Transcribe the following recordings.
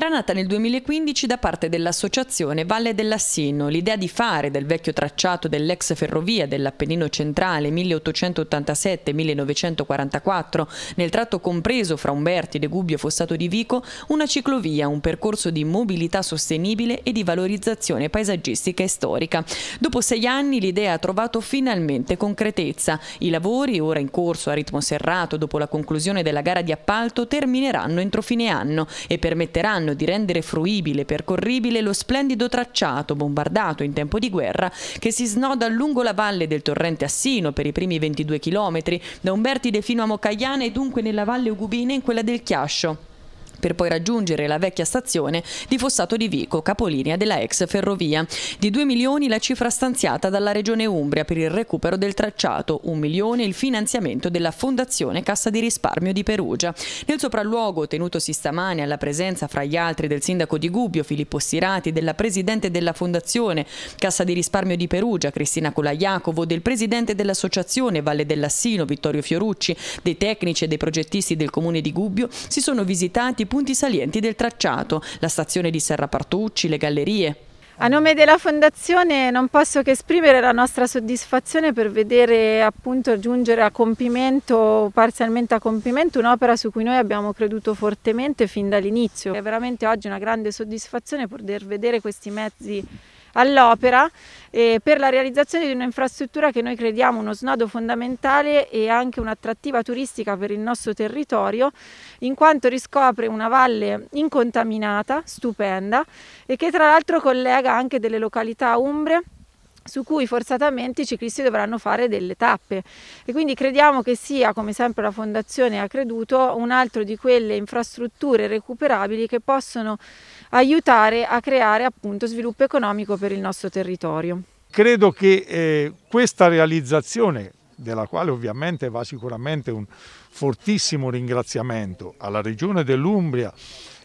Era nata nel 2015 da parte dell'associazione Valle dell'Assino l'idea di fare del vecchio tracciato dell'ex ferrovia dell'Appennino centrale 1887-1944 nel tratto compreso fra Umberti, De Gubbio e Fossato di Vico una ciclovia, un percorso di mobilità sostenibile e di valorizzazione paesaggistica e storica. Dopo sei anni l'idea ha trovato finalmente concretezza. I lavori, ora in corso a ritmo serrato dopo la conclusione della gara di appalto, termineranno entro fine anno e permetteranno anno di rendere fruibile e percorribile lo splendido tracciato bombardato in tempo di guerra che si snoda lungo la valle del torrente Assino per i primi 22 chilometri da Umbertide fino a Mocagliana e dunque nella valle Ugubina in quella del Chiascio per poi raggiungere la vecchia stazione di Fossato di Vico, capolinea della ex ferrovia. Di 2 milioni la cifra stanziata dalla Regione Umbria per il recupero del tracciato, 1 milione il finanziamento della Fondazione Cassa di Risparmio di Perugia. Nel sopralluogo tenutosi stamane alla presenza fra gli altri del sindaco di Gubbio, Filippo Sirati, della presidente della Fondazione Cassa di Risparmio di Perugia, Cristina Colaiacovo, del presidente dell'associazione Valle dell'Assino, Vittorio Fiorucci, dei tecnici e dei progettisti del comune di Gubbio, si sono visitati punti salienti del tracciato, la stazione di Serra Partucci, le gallerie. A nome della Fondazione non posso che esprimere la nostra soddisfazione per vedere appunto giungere a compimento, parzialmente a compimento, un'opera su cui noi abbiamo creduto fortemente fin dall'inizio. È veramente oggi una grande soddisfazione poter vedere questi mezzi all'opera eh, per la realizzazione di un'infrastruttura che noi crediamo uno snodo fondamentale e anche un'attrattiva turistica per il nostro territorio, in quanto riscopre una valle incontaminata, stupenda, e che tra l'altro collega anche delle località umbre su cui forzatamente i ciclisti dovranno fare delle tappe e quindi crediamo che sia, come sempre la Fondazione ha creduto, un altro di quelle infrastrutture recuperabili che possono aiutare a creare appunto sviluppo economico per il nostro territorio. Credo che eh, questa realizzazione, della quale ovviamente va sicuramente un fortissimo ringraziamento alla Regione dell'Umbria,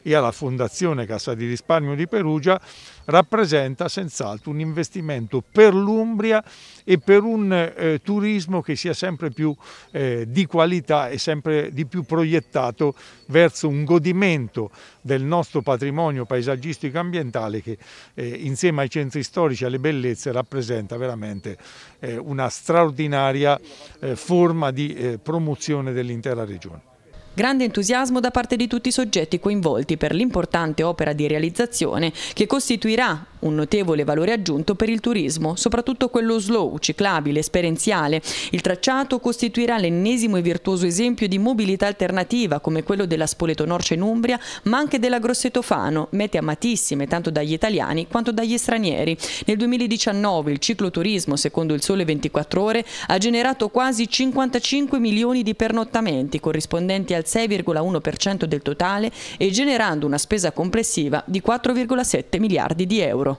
e alla Fondazione Cassa di Risparmio di Perugia rappresenta senz'altro un investimento per l'Umbria e per un eh, turismo che sia sempre più eh, di qualità e sempre di più proiettato verso un godimento del nostro patrimonio paesaggistico e ambientale che eh, insieme ai centri storici e alle bellezze rappresenta veramente eh, una straordinaria eh, forma di eh, promozione dell'intera regione. Grande entusiasmo da parte di tutti i soggetti coinvolti per l'importante opera di realizzazione che costituirà un notevole valore aggiunto per il turismo, soprattutto quello slow, ciclabile, esperienziale. Il tracciato costituirà l'ennesimo e virtuoso esempio di mobilità alternativa come quello della Spoleto Norcia in Umbria, ma anche della Grosseto Fano, mete amatissime tanto dagli italiani quanto dagli stranieri. Nel 2019 il cicloturismo, secondo il Sole 24 Ore, ha generato quasi 55 milioni di pernottamenti, corrispondenti al 6,1% del totale e generando una spesa complessiva di 4,7 miliardi di euro.